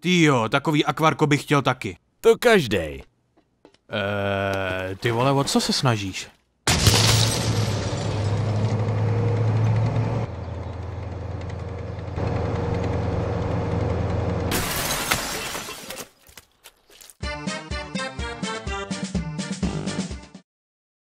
Ty jo, takový akvarko bych chtěl taky. To každý. Eee, eh, ty vole, o co se snažíš?